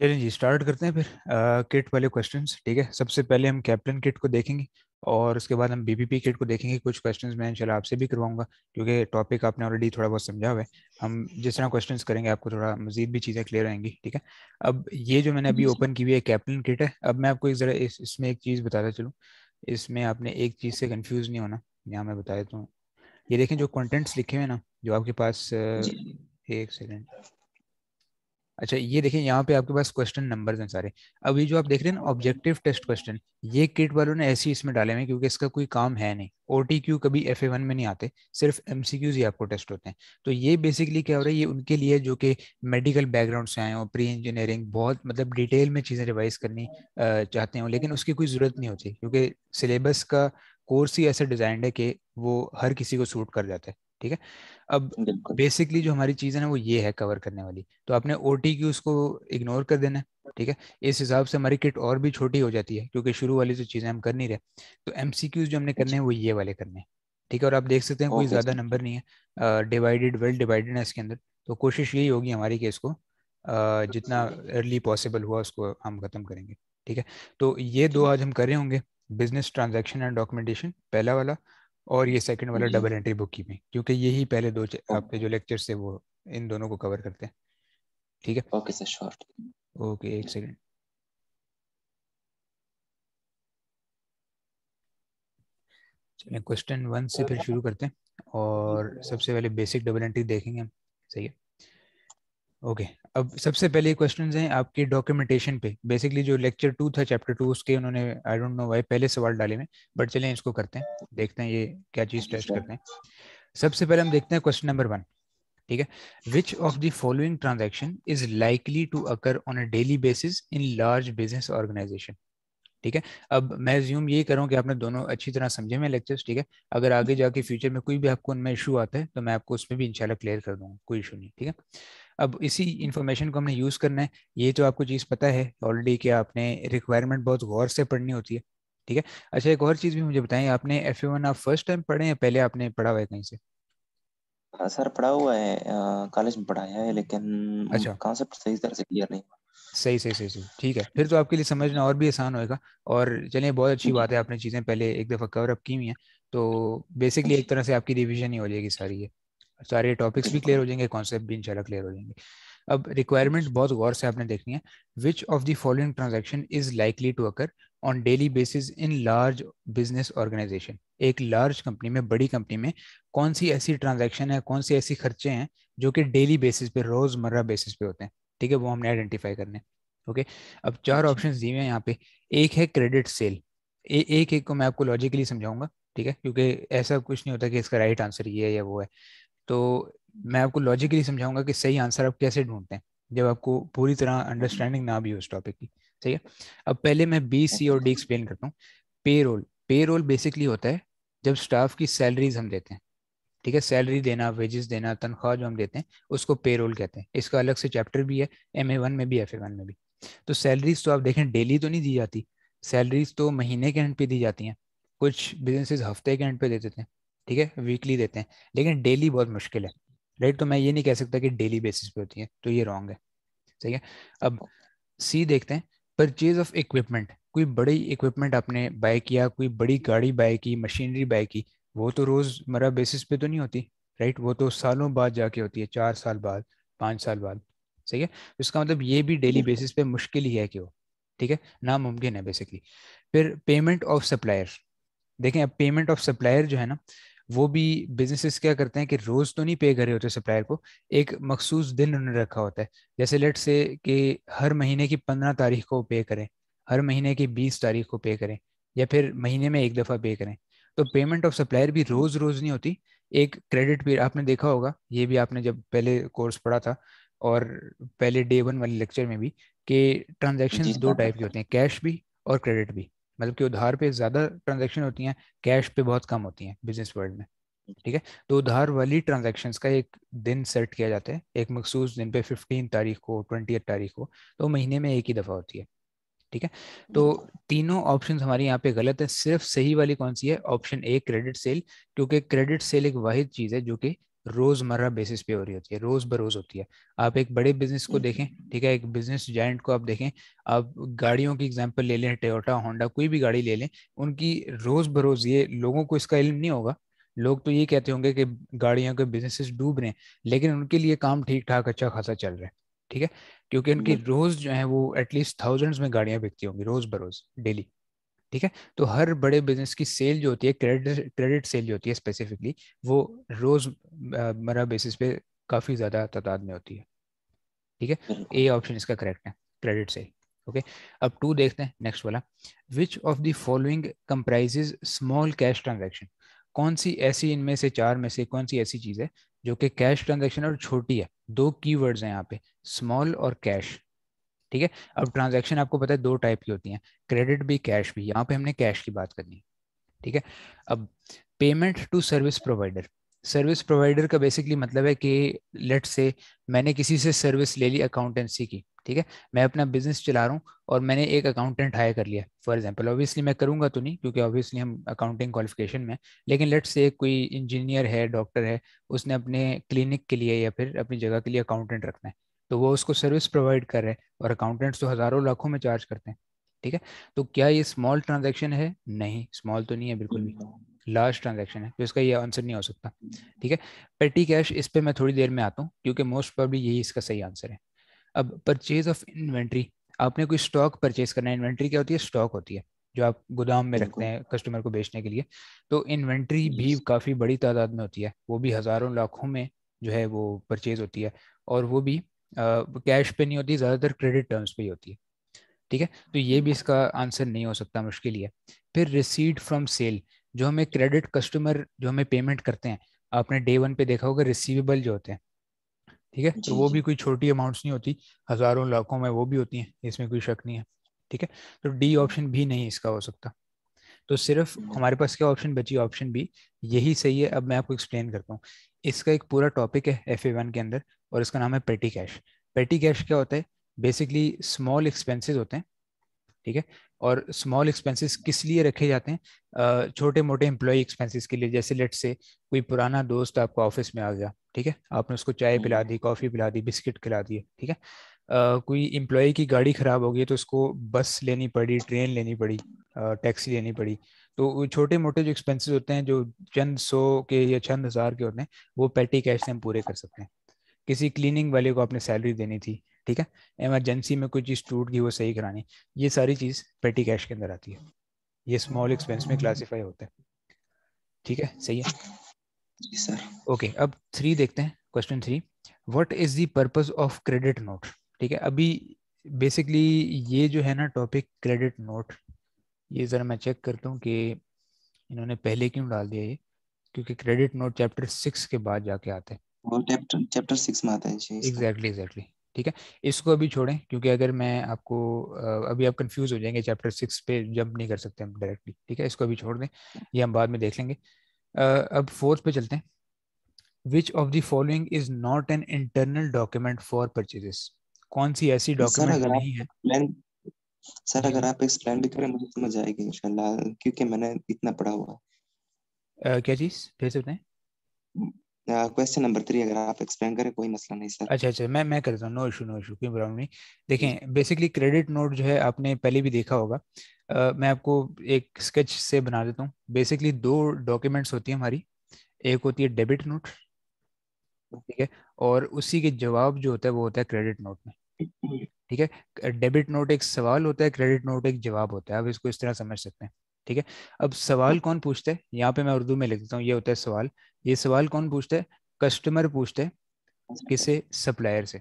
चलिए जी स्टार्ट करते हैं फिर किट वाले क्वेश्चंस ठीक है सबसे पहले हम कैप्टन किट को देखेंगे और उसके बाद हम बीबीपी किट को देखेंगे कुछ क्वेश्चंस मैं इनशाला आपसे भी करवाऊंगा क्योंकि टॉपिक आपने ऑलरेडी थोड़ा बहुत समझा हुआ है हम जिस तरह क्वेश्चंस करेंगे आपको थोड़ा मजीद भी चीज़ें क्लियर आएंगी ठीक है अब ये जो मैंने अभी ओपन की हुई है कैप्टन किट है अब मैं आपको एक ज़रा इस, इसमें एक चीज़ बताता चलूँ इसमें आपने एक चीज़ से कन्फ्यूज़ नहीं होना यहाँ मैं बता देता हूँ ये देखें जो कॉन्टेंट्स लिखे हुए ना जो आपके पास एक सेकेंड अच्छा ये देखिए यहाँ पे आपके पास क्वेश्चन नंबर्स हैं सारे अब ये जो आप देख रहे हैं ना ऑब्जेक्टिव टेस्ट क्वेश्चन ये किट वालों ने ऐसे इसमें डाले हैं क्योंकि इसका कोई काम है नहीं ओ कभी एफ में नहीं आते सिर्फ एम ही आपको टेस्ट होते हैं तो ये बेसिकली क्या हो रहा है ये उनके लिए जो कि मेडिकल बैकग्राउंड से आए हों प्री इंजीनियरिंग बहुत मतलब डिटेल में चीज़ें रिवाइज करनी चाहते हो लेकिन उसकी कोई ज़रूरत नहीं होती क्योंकि सिलेबस का कोर्स ही ऐसा डिजाइंड है कि वो हर किसी को सूट कर जाता है ठीक है अब बेसिकली जो हमारी चीज है वो ये है कवर करने वाली तो आपने ओ टी क्यूज को इग्नोर कर देना है ठीक है इस हिसाब से हमारी किट और भी छोटी हो जाती है क्योंकि शुरू वाली जो चीजें हम कर नहीं रहे तो एम जो हमने करने अच्छा। हैं वो ये वाले करने हैं ठीक है और आप देख सकते हैं कोई ज्यादा नंबर नहीं है डिवाइडेड वेल डिवाइडेड है इसके अंदर तो कोशिश यही होगी हमारी कि इसको जितना अर्ली अच्छा। पॉसिबल हुआ उसको हम खत्म करेंगे ठीक है तो ये दो आज हम कर रहे होंगे बिजनेस ट्रांजेक्शन एंड डॉक्यूमेंटेशन पहला वाला और ये सेकंड वाला डबल एंट्री बुक कीपिंग क्योंकि यही पहले दो आपके जो लेक्चर से वो इन दोनों को कवर करते हैं ठीक है ओके सर शॉर्ट ओके एक सेकंड चलिए क्वेश्चन वन से फिर शुरू करते हैं और सबसे पहले बेसिक डबल एंट्री देखेंगे हम सही है ओके अब सबसे पहले क्वेश्चन हैं आपके डॉक्यूमेंटेशन पे बेसिकली जो लेक्चर टू था चैप्टर टू उसके उन्होंने आई डोंट नो वाई पहले सवाल डाले में बट चलें इसको करते हैं देखते हैं ये क्या चीज टेस्ट करते हैं सबसे पहले हम देखते हैं क्वेश्चन नंबर वन ठीक है which of the following transaction is likely to occur on a daily basis in large business organisation ठीक है अब मैं ज्यूम यही करूँ कि आपने दोनों अच्छी तरह समझे मैं लेक्चर्स ठीक है अगर आगे जाके फ्यूचर में कोई भी आपको उनमें इशू आता है तो मैं आपको उसमें भी इंशाल्लाह क्लियर कर दूंगा कोई इशू नहीं ठीक है अब इसी इन्फॉर्मेशन को हमने यूज़ करना है ये तो आपको चीज़ पता है ऑलरेडी कि आपने रिक्वायरमेंट बहुत गौर से पढ़नी होती है ठीक है अच्छा एक और चीज़ भी मुझे बताएं आपने एफ ए वन आप फर्स्ट टाइम पढ़े या पहले आपने पढ़ा हुआ है कहीं से हाँ सर पढ़ा हुआ है कॉलेज में पढ़ाया है लेकिन अच्छा कॉन्सेप्ट सही तरह से क्लियर नहीं हुआ सही सही सही सही ठीक है फिर तो आपके लिए समझना और भी आसान होएगा और चलिए बहुत अच्छी बात है आपने चीज़ें पहले एक दफ़ा कवर अप की हुई हैं तो बेसिकली एक तरह से आपकी रिविजन ही हो जाएगी सारी है सारे टॉपिक्स भी क्लियर हो जाएंगे कॉन्सेप्ट भी इंशाल्लाह क्लियर हो जाएंगे अब रिक्वायरमेंट बहुत गौर से आपने देखनी है which of the following transaction is likely to occur on daily basis in large business organisation एक लार्ज कंपनी में बड़ी कंपनी में कौन सी ऐसी ट्रांजेक्शन है कौन सी ऐसी खर्चे हैं जो कि डेली बेसिस पे रोजमर्रा बेसिस पे होते हैं ठीक है वो हमने आइडेंटिफाई करने ओके okay? अब चार ऑप्शन अच्छा। दिए हैं यहाँ पे एक है क्रेडिट सेल ए, एक एक को मैं आपको लॉजिकली समझाऊंगा ठीक है क्योंकि ऐसा कुछ नहीं होता कि इसका राइट आंसर ये है या वो है तो मैं आपको लॉजिकली समझाऊंगा कि सही आंसर आप कैसे ढूंढते हैं जब आपको पूरी तरह अंडरस्टैंडिंग ना भी हो उस टॉपिक की सही है अब पहले मैं बी सी और डी एक्सप्लेन करता हूँ पे रोल पे रोल बेसिकली होता है जब स्टाफ की सैलरीज हम देते हैं ठीक है सैलरी देना वेजेस देना तनख्वाह जो हम देते हैं उसको पे रोल कहते हैं इसका अलग से चैप्टर भी है एम ए वन में भी एफ ए वन में भी तो सैलरीज तो आप देखें डेली तो नहीं दी जाती सैलरीज तो महीने के एंड पे दी जाती हैं कुछ बिजनेसेस हफ्ते के एंड पे दे देते हैं ठीक है वीकली देते हैं लेकिन डेली बहुत मुश्किल है राइट तो मैं ये नहीं कह सकता कि डेली बेसिस पे होती है तो ये रॉन्ग है सही है अब सी देखते हैं परचेज ऑफ इक्विपमेंट कोई बड़ी इक्विपमेंट आपने बाय किया कोई बड़ी गाड़ी बाय की मशीनरी बाय की वो तो रोजमर्रा बेसिस पे तो नहीं होती राइट वो तो सालों बाद जाके होती है चार साल बाद पाँच साल बाद सही है तो इसका मतलब ये भी डेली बेसिस पे मुश्किल ही है कि वो ठीक है नामुमकिन है बेसिकली फिर पेमेंट ऑफ सप्लायर देखें अब पेमेंट ऑफ सप्लायर जो है ना वो भी बिजनेसेस क्या करते हैं कि रोज तो नहीं पे कर रहे होते सप्लायर को एक मखसूस दिन उन्होंने रखा होता है जैसे लेट से कि हर महीने की पंद्रह तारीख को पे करें हर महीने की बीस तारीख को पे करें या फिर महीने में एक दफ़ा पे करें तो पेमेंट ऑफ सप्लायर भी रोज रोज नहीं होती एक क्रेडिट पीरियड आपने देखा होगा ये भी आपने जब पहले कोर्स पढ़ा था और पहले डे वन वाले लेक्चर में भी कि ट्रांजेक्शन दो टाइप के अच्छा। होते हैं कैश भी और क्रेडिट भी मतलब कि उधार पे ज़्यादा ट्रांजेक्शन होती हैं कैश पे बहुत कम होती हैं बिजनेस वर्ल्ड में ठीक है तो उधार वाली ट्रांजेक्शन का एक दिन सेट किया जाता है एक मखसूस दिन पे फिफ्टीन तारीख को ट्वेंटी तारीख को तो महीने में एक ही दफ़ा होती है ठीक है तो हम्म। तीनों ऑप्शन हमारे यहाँ पे गलत है सिर्फ सही वाली कौन सी है ऑप्शन ए क्रेडिट सेल क्योंकि क्रेडिट सेल एक वाहिद चीज़ है जो कि रोजमर्रा बेसिस पे हो रही होती है रोज बरोज होती है आप एक बड़े बिजनेस को देखें हम्म। ठीक है एक बिजनेस जॉइंट को आप देखें आप गाड़ियों की एग्जाम्पल ले लें टोयोटा होंडा कोई भी गाड़ी ले लें उनकी रोज बरोज ये लोगों को इसका इल्म नहीं होगा लोग तो ये कहते होंगे कि गाड़ियों के बिजनेसेस डूब रहे हैं लेकिन उनके लिए काम ठीक ठाक अच्छा खासा चल रहा है ठीक है क्योंकि उनकी हम्म। रोज जो है वो एटलीस्ट थाउजेंड्स में गाड़ियां बिकती होंगी रोज बरोज डेली ठीक है तो हर बड़े बिजनेस की सेल जो होती है क्रेडिट क्रेडिट सेल जो होती है स्पेसिफिकली वो रोज मरा बेसिस पे काफी ज्यादा तादाद में होती है ठीक है ए ऑप्शन इसका करेक्ट है क्रेडिट सेल ओके अब टू देखते हैं नेक्स्ट वाला which of the following comprises small cash transaction कौन सी ऐसी इनमें से चार में से कौन सी ऐसी चीज है जो कि कैश ट्रांजेक्शन और छोटी है दो कीवर्ड्स हैं यहाँ पे स्मॉल और कैश ठीक है अब ट्रांजेक्शन आपको पता है दो टाइप की होती है क्रेडिट भी कैश भी यहाँ पे हमने कैश की बात करनी ठीक है अब payment to service provider service provider का बेसिकली मतलब है कि लेट से मैंने किसी से सर्विस ले ली अकाउंटेंसी की ठीक है मैं अपना बिजनेस चला रहा हूँ और मैंने एक अकाउंटेंट हायर कर लिया फॉर एग्जांपल ऑब्वियसली मैं करूँगा तो नहीं क्योंकि ऑब्वियसली हम अकाउंटिंग क्वालिफिकेशन में लेकिन लेट से कोई इंजीनियर है डॉक्टर है उसने अपने क्लिनिक के लिए या फिर अपनी जगह के लिए अकाउंटेंट रखना है तो वो उसको सर्विस प्रोवाइड कर रहे हैं और अकाउंटेंट्स तो हज़ारों लाखों में चार्ज करते हैं ठीक है तो क्या ये स्मॉल ट्रांजेक्शन है नहीं स्मॉल तो नहीं है बिल्कुल भी लार्ज ट्रांजेक्शन है तो इसका ये आंसर नहीं हो सकता ठीक है पेटी कैश इस पर मैं थोड़ी देर में आता हूँ क्योंकि मोस्ट प्रॉब्ली यही इसका सही आंसर है अब परचेज ऑफ इन्वेंट्री आपने कोई स्टॉक परचेज करना है इन्वेंट्री क्या होती है स्टॉक होती है जो आप गोदाम में रखते हैं कस्टमर को बेचने के लिए तो इन्वेंट्री भी काफ़ी बड़ी तादाद में होती है वो भी हज़ारों लाखों में जो है वो परचेज होती है और वो भी कैश पे नहीं होती ज़्यादातर क्रेडिट टर्म्स पे ही होती है ठीक है तो ये भी इसका आंसर नहीं हो सकता मुश्किल है फिर रिसीड फ्रॉम सेल जो हमें क्रेडिट कस्टमर जो हमें पेमेंट करते हैं आपने डे वन पे देखा होगा रिसीवेबल जो होते हैं ठीक है तो वो भी कोई छोटी अमाउंट्स नहीं होती हजारों लाखों में वो भी होती हैं इसमें कोई शक नहीं है ठीक है तो डी ऑप्शन भी नहीं इसका हो सकता तो सिर्फ हम्म। हमारे पास क्या ऑप्शन बची ऑप्शन बी यही सही है अब मैं आपको एक्सप्लेन करता हूँ इसका एक पूरा टॉपिक है एफ के अंदर और इसका नाम है पेटी कैश पेटी कैश क्या होता है बेसिकली स्मॉल एक्सपेंसेस होते हैं ठीक है और स्मॉल एक्सपेंसेस किस लिए रखे जाते हैं छोटे मोटे एम्प्लॉय एक्सपेंसेस के लिए जैसे लेट से कोई पुराना दोस्त आपको ऑफिस में आ गया ठीक है आपने उसको चाय पिला हम्म। दी कॉफ़ी पिला दी बिस्किट खिला दिए ठीक है कोई एम्प्लॉय की गाड़ी ख़राब हो गई तो उसको बस लेनी पड़ी ट्रेन लेनी पड़ी टैक्सी लेनी पड़ी तो छोटे मोटे जो एक्सपेंसेस होते हैं जो चंद सौ के या चंद हज़ार के होते हैं वो पेटी कैश से हम पूरे कर सकते हैं किसी क्लीनिंग वाले को आपने सैलरी देनी थी ठीक है इमरजेंसी में कोई चीज़ टूट गई वो सही करानी ये सारी चीज़ पेटी कैश के अंदर आती है ये स्मॉल एक्सपेंस में क्लासीफाई होता है ठीक है सही है सर ओके अब थ्री देखते हैं question three what is the purpose of credit note ठीक है अभी बेसिकली ये जो है ना टॉपिक क्रेडिट नोट ये ज़रा मैं चेक करता हूँ कि इन्होंने पहले क्यों डाल दिया ये क्योंकि क्रेडिट नोट चैप्टर सिक्स के बाद जाके आते हैं ठीक है इसको अभी छोड़ें क्योंकि अगर मैं आपको अभी आप कंफ्यूज हो जाएंगे चैप्टर सिक्स पे जंप नहीं कर सकते हम डायरेक्टली ठीक है इसको अभी छोड़ दें ये हम बाद में देख लेंगे अब फोर्थ पे चलते हैं which of the following is not an internal document for purchases कौन सी ऐसी डॉक्यूमेंट नहीं है सर हम्म। अगर आप एक्सप्लेन भी करें मुझे समझ आएगी इंशाल्लाह क्योंकि मैंने इतना पढ़ा हुआ है क्या चीज फिर से बताएं hmm, क्वेश्चन नंबर थ्री अगर आप एक्सप्लेन करें कोई मसला नहीं सर अच्छा अच्छा मैं मैं करता हूँ नो इशू नो इशू कोई प्रॉब्लम नहीं देखें बेसिकली क्रेडिट नोट जो है आपने पहले भी देखा होगा आ, uh, मैं आपको एक स्केच से बना देता हूँ बेसिकली दो डॉक्यूमेंट्स होती है हमारी एक होती है डेबिट नोट ठीक है और उसी के जवाब जो होता है वो होता है क्रेडिट नोट में ठीक है डेबिट नोट एक सवाल होता है क्रेडिट नोट एक जवाब होता है आप इसको इस तरह समझ सकते हैं ठीक है अब सवाल कौन पूछता है यहाँ पे मैं उर्दू में लिख देता हूँ ये होता है सवाल ये सवाल कौन पूछता है कस्टमर पूछता है अच्छा। किसे सप्लायर से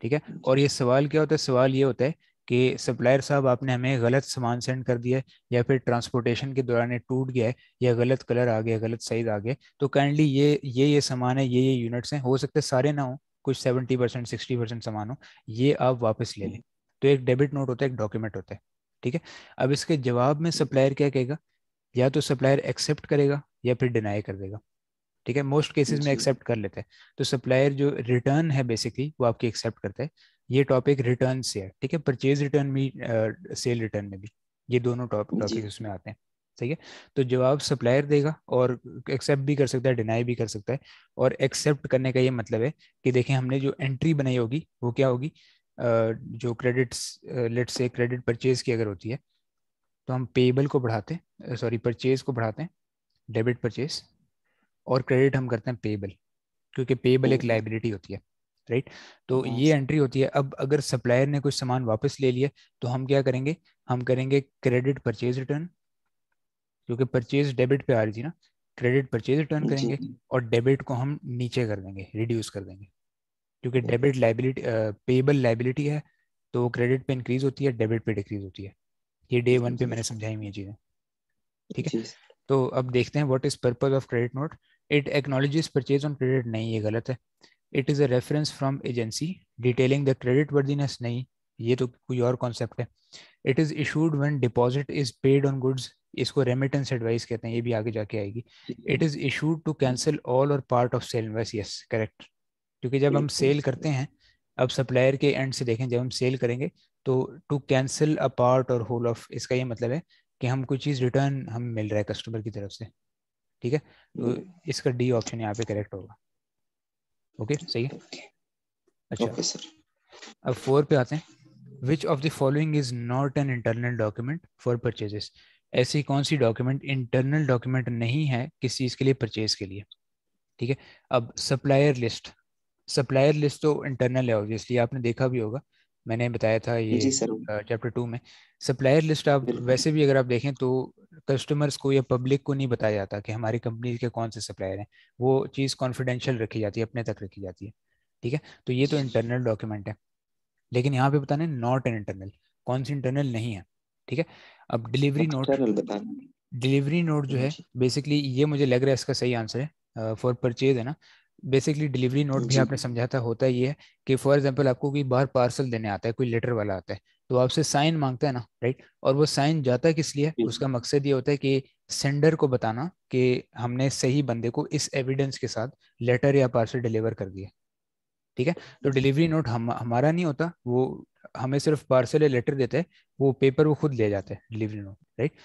ठीक है अच्छा। और ये सवाल क्या होता है सवाल ये होता है कि सप्लायर साहब आपने हमें गलत सामान सेंड कर दिया है या फिर ट्रांसपोर्टेशन के दौरान ये टूट गया है या गलत कलर आ गया गलत साइज आ गया तो काइंडली ये ये ये सामान है ये ये यूनिट्स हैं हो सकते सारे ना हो कुछ सेवेंटी परसेंट सिक्सटी परसेंट सामान हो ये आप वापस ले लें तो एक डेबिट नोट होता है एक डॉक्यूमेंट होता है ठीक है अब इसके जवाब में सप्लायर क्या कहेगा या तो सप्लायर एक्सेप्ट करेगा या फिर डिनाई कर देगा ठीक है मोस्ट केसेस में एक्सेप्ट कर लेते हैं तो सप्लायर जो रिटर्न है बेसिकली वो आपकी एक्सेप्ट करता है ये टॉपिक रिटर्न से है ठीक है परचेज रिटर्न में सेल रिटर्न में भी ये दोनों टॉपिक उसमें आते हैं ठीक है तो जवाब सप्लायर देगा और एक्सेप्ट भी कर सकता है डिनाई भी कर सकता है और एक्सेप्ट करने का ये मतलब है कि देखें हमने जो एंट्री बनाई होगी वो क्या होगी जो क्रेडिट्स लेट से क्रेडिट परचेज की अगर होती है तो हम पेबल को बढ़ाते हैं सॉरी परचेज को बढ़ाते हैं डेबिट परचेज और क्रेडिट हम करते हैं पेबल क्योंकि पेबल एक लाइबिलिटी oh. होती है राइट तो ये एंट्री होती है अब अगर सप्लायर ने कुछ सामान वापस ले लिया तो हम क्या करेंगे हम करेंगे क्रेडिट परचेज रिटर्न क्योंकि परचेज डेबिट पे आ रही थी ना क्रेडिट परचेज रिटर्न करेंगे और डेबिट को हम नीचे कर देंगे रिड्यूस कर देंगे क्योंकि डेबिट लाइबिलिटी पेबल लाइबिलिटी है तो क्रेडिट पे इंक्रीज होती है डेबिट पे डिक्रीज होती है ये डे वन पे मैंने समझाई हुई चीजें ठीक है तो अब देखते हैं what is purpose of credit note it acknowledges purchase on credit नहीं ये गलत है it is a reference from agency detailing the credit worthiness नहीं ये तो कोई और कॉन्सेप्ट है it is issued when deposit is paid on goods इसको रेमिटेंस एडवाइस कहते हैं ये भी आगे जाके आएगी it is issued to cancel all or part of sale invoice yes correct क्योंकि जब हम सेल करते हैं अब सप्लायर के एंड से देखें जब हम सेल करेंगे तो to cancel a part or whole of इसका ये मतलब है कि हम कोई चीज़ रिटर्न हम मिल रहा है कस्टमर की तरफ से ठीक है तो हम्म। इसका डी ऑप्शन यहाँ पे करेक्ट होगा ओके सही है अच्छा okay, अब फोर पे आते हैं which of the following is not an internal document for purchases ऐसी कौन सी डॉक्यूमेंट इंटरनल डॉक्यूमेंट नहीं है किस चीज के लिए परचेज के लिए ठीक है अब सप्लायर लिस्ट सप्लायर लिस्ट तो इंटरनल है ऑब्वियसली आपने देखा भी होगा मैंने बताया था ये चैप्टर टू में सप्लायर लिस्ट आप वैसे भी अगर आप देखें तो कस्टमर्स को या पब्लिक को नहीं बताया जाता कि हमारी कंपनी के कौन से सप्लायर हैं वो चीज़ कॉन्फिडेंशियल रखी जाती है अपने तक रखी जाती है ठीक है तो ये तो इंटरनल डॉक्यूमेंट है लेकिन यहाँ पे बताने नॉट एन इंटरनल कौन सी इंटरनल नहीं है ठीक है अब डिलीवरी नोट डिलीवरी नोट जो है बेसिकली ये मुझे लग रहा है इसका सही आंसर है फॉर परचेज है ना बेसिकली डिलीवरी नोट भी आपने समझा था होता ये है कि फॉर एग्जांपल आपको कोई बाहर पार्सल देने आता है कोई लेटर वाला आता है तो आपसे साइन मांगता है ना राइट और वो साइन जाता किस लिए उसका मकसद ये होता है कि सेंडर को बताना कि हमने सही बंदे को इस एविडेंस के साथ लेटर या पार्सल डिलीवर कर दिया ठीक है तो डिलीवरी नोट हम हमारा नहीं होता वो हमें सिर्फ पार्सल या लेटर देता है वो पेपर वो खुद ले जाते हैं डिलीवरी नोट राइट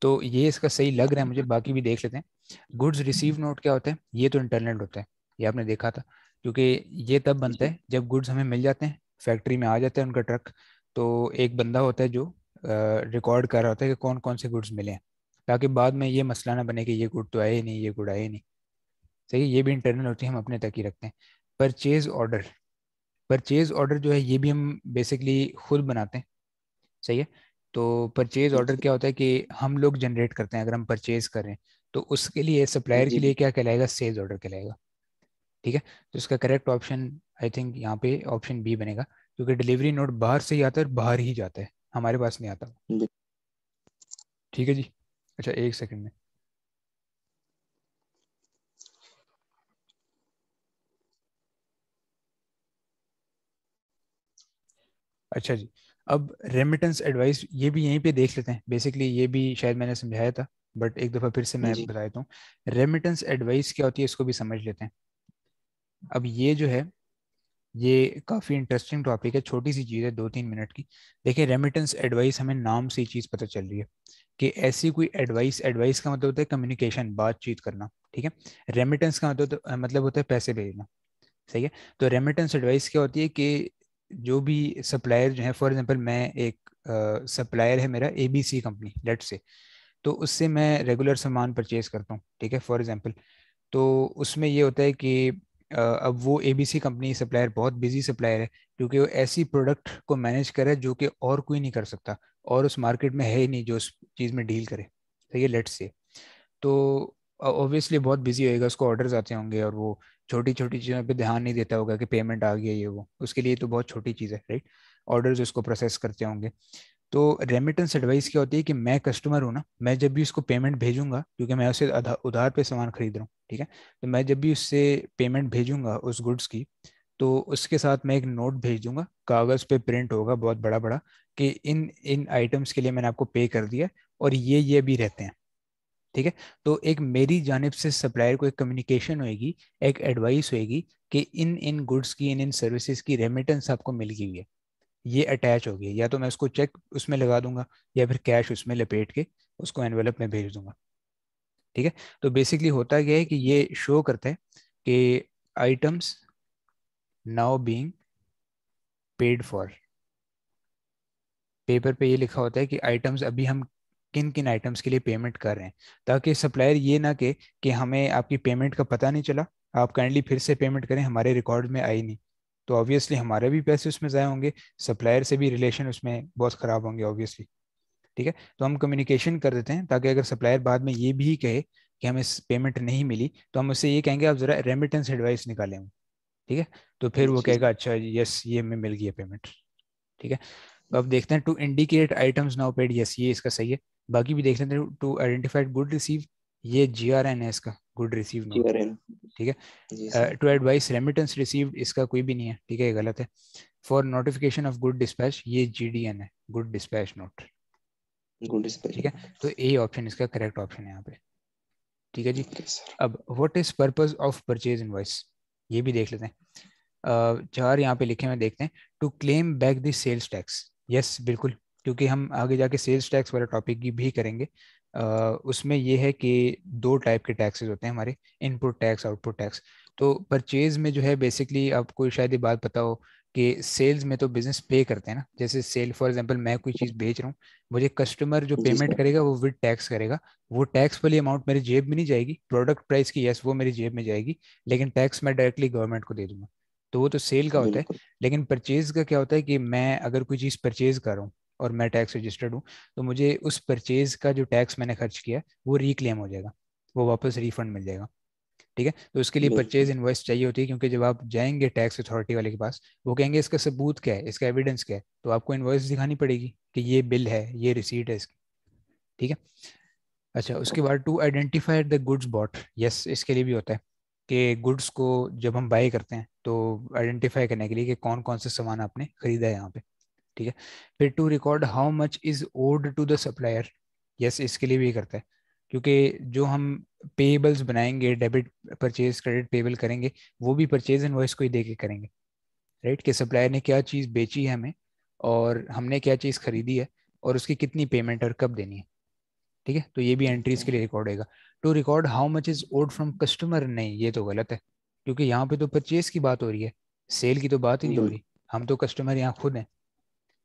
तो ये इसका सही लग रहा है मुझे बाकी भी देख लेते हैं गुड्स रिसीव नोट क्या तो होता है ये तो इंटरनेट होता है ये आपने देखा था क्योंकि ये तब बनते हैं जब गुड्स हमें मिल जाते हैं फैक्ट्री में आ जाते हैं उनका ट्रक तो एक बंदा होता है जो रिकॉर्ड कर रहा होता है कि कौन कौन से गुड्स मिले हैं ताकि बाद में ये मसला ना बने कि ये गुड तो आए नहीं ये गुड आए ही नहीं सही ये भी इंटरनल होती है हम अपने तक ही रखते हैं परचेज ऑर्डर परचेज ऑर्डर जो है ये भी हम बेसिकली खुद बनाते हैं सही है तो परचेज ऑर्डर क्या होता है कि हम लोग जनरेट करते हैं अगर हम परचेज करें तो उसके लिए सप्लायर के लिए क्या कहलाएगा सेल्स ऑर्डर कहलाएगा ठीक है तो इसका करेक्ट ऑप्शन आई थिंक यहाँ पे ऑप्शन बी बनेगा क्योंकि डिलीवरी नोट बाहर से ही आता है बाहर ही जाता है हमारे पास नहीं आता ठीक है जी अच्छा एक सेकंड में अच्छा जी अब रेमिटेंस एडवाइस ये भी यहीं पे देख लेते हैं बेसिकली ये भी शायद मैंने समझाया था बट एक दफा फिर से मैं बता देता हूँ रेमिटेंस एडवाइस क्या होती है इसको भी समझ लेते हैं अब ये जो है ये काफ़ी इंटरेस्टिंग टॉपिक है छोटी सी चीज़ है दो तीन मिनट की देखिए रेमिटेंस एडवाइस हमें नाम से चीज़ पता चल रही है कि ऐसी कोई एडवाइस एडवाइस का मतलब होता है कम्युनिकेशन बातचीत करना ठीक है रेमिटेंस का मतलब तो, मतलब होता है पैसे भेजना सही है तो रेमिटेंस एडवाइस क्या होती है कि जो भी सप्लायर जो है फॉर एग्जाम्पल मैं एक सप्लायर है मेरा A B C company late से तो उससे मैं रेगुलर सामान परचेज करता हूँ ठीक है फॉर एग्जाम्पल तो उसमें ये होता है कि अब वो A B C company supplier बहुत बिजी सप्लायर है क्योंकि वो ऐसी प्रोडक्ट को मैनेज करे जो कि और कोई नहीं कर सकता और उस मार्केट में है ही नहीं जो उस चीज़ में डील करे सही है लेट्स से तो ऑब्वियसली तो बहुत बिजी होएगा उसको ऑर्डर्स आते होंगे और वो छोटी छोटी चीज़ों पे ध्यान नहीं देता होगा कि पेमेंट आ गया ये वो उसके लिए तो बहुत छोटी चीज़ है राइट ऑर्डर्स उसको प्रोसेस करते होंगे तो रेमिटेंस एडवाइस क्या होती है कि मैं कस्टमर हूँ ना मैं जब भी उसको पेमेंट भेजूंगा क्योंकि मैं उसे उधार पे सामान खरीद रहा हूँ ठीक है तो मैं जब भी उससे पेमेंट भेजूंगा उस गुड्स की तो उसके साथ मैं एक नोट भेज दूंगा कागज़ पे प्रिंट होगा बहुत बड़ा बड़ा कि इन इन आइटम्स के लिए मैंने आपको पे कर दिया और ये ये भी रहते हैं ठीक है तो एक मेरी जानब से सप्लायर को एक कम्युनिकेशन होएगी एक एडवाइस होएगी कि इन इन गुड्स की इन इन सर्विसेज की रेमिटेंस आपको मिल गई है ये अटैच हो गई या तो मैं उसको चेक उसमें लगा दूंगा या फिर कैश उसमें लपेट के उसको एनवेलप में भेज दूंगा ठीक है तो बेसिकली होता क्या है कि ये शो करते हैं कि items now being paid for paper पे ये लिखा होता है कि आइटम्स अभी हम किन किन आइटम्स के लिए पेमेंट कर रहे हैं ताकि सप्लायर ये ना कहे कि हमें आपकी पेमेंट का पता नहीं चला आप काइंडली फिर से पेमेंट करें हमारे रिकॉर्ड में आई नहीं तो ऑब्वियसली हमारे भी पैसे उसमें ज़ाए होंगे सप्लायर से भी रिलेशन उसमें बहुत ख़राब होंगे ऑब्वियसली ठीक है तो हम कम्युनिकेशन कर देते हैं ताकि अगर सप्लायर बाद में ये भी कहे कि हमें पेमेंट नहीं मिली तो हम उससे ये कहेंगे आप ज़रा रेमिटेंस एडवाइस निकालें ठीक है तो फिर वो कहेगा अच्छा यस ये हमें मिल गया पेमेंट ठीक है तो अब देखते हैं to indicate items now paid yes ये इसका सही है बाकी भी देख लेते हैं टू आइडेंटिफाइड गुड रिसीव ये जी आर एन है इसका गुड रिसीव ठीक है टू एडवाइस रेमिटेंस रिसीव इसका कोई भी नहीं है ठीक है ये गलत है for notification of good dispatch ये जी डी एन है good dispatch note good dispatch ठीक है तो ए ऑप्शन इसका करेक्ट ऑप्शन है यहाँ पे ठीक है जी okay, अब what is purpose of purchase invoice ये भी देख लेते हैं uh, चार यहाँ पे लिखे हुए देखते हैं to claim back this sales tax yes बिल्कुल क्योंकि हम आगे जाके सेल्स टैक्स वाले टॉपिक की भी करेंगे उसमें ये है कि दो टाइप के टैक्सेस होते हैं हमारे इनपुट टैक्स आउटपुट टैक्स तो परचेज में जो है बेसिकली आपको शायद ये बात पता हो कि सेल्स में तो बिजनेस पे करते हैं ना जैसे सेल फॉर एग्जांपल मैं कोई चीज़ बेच रहा हूँ मुझे कस्टमर जो पेमेंट करेगा वो विद टैक्स करेगा वो टैक्स वाली अमाउंट मेरी जेब में नहीं जाएगी प्रोडक्ट प्राइस की यस वो मेरी जेब में जाएगी लेकिन टैक्स मैं डायरेक्टली गवर्नमेंट को दे दूंगा तो वो तो सेल का होता है लेकिन परचेज का क्या होता है कि मैं अगर कोई चीज़ परचेज कर रहा हूँ और मैं टैक्स रजिस्टर्ड हूँ तो मुझे उस परचेज का जो टैक्स मैंने खर्च किया वो रिक्लेम हो जाएगा वो वापस रिफंड मिल जाएगा ठीक है तो उसके लिए परचेज इन्वाइस चाहिए होती है क्योंकि जब आप जाएंगे टैक्स अथॉरिटी वाले के पास वो कहेंगे इसका सबूत क्या है इसका एविडेंस क्या है तो आपको इन्वाइस दिखानी पड़ेगी कि ये बिल है ये रिसीट है इसकी ठीक है अच्छा उसके बाद to identify the goods bought yes इसके लिए भी होता है कि गुड्स को जब हम बाय करते हैं तो आइडेंटिफाई करने के लिए कि कौन कौन से सामान आपने खरीदा है यहाँ पे ठीक है फिर to record how much is owed to the supplier yes इसके लिए भी करता है क्योंकि जो हम पेबल्स बनाएंगे डेबिट परचेज क्रेडिट पेबल करेंगे वो भी परचेज इनवॉइस को ही दे के करेंगे राइट कि सप्लायर ने क्या चीज़ बेची है हमें और हमने क्या चीज़ खरीदी है और उसकी कितनी पेमेंट और कब देनी है ठीक है तो ये भी एंट्रीज के लिए रिकॉर्ड होगा to record how much is owed from customer नहीं ये तो गलत है क्योंकि यहाँ पे तो परचेज की बात हो रही है सेल की तो बात ही नहीं हो रही हम तो कस्टमर यहाँ खुद हैं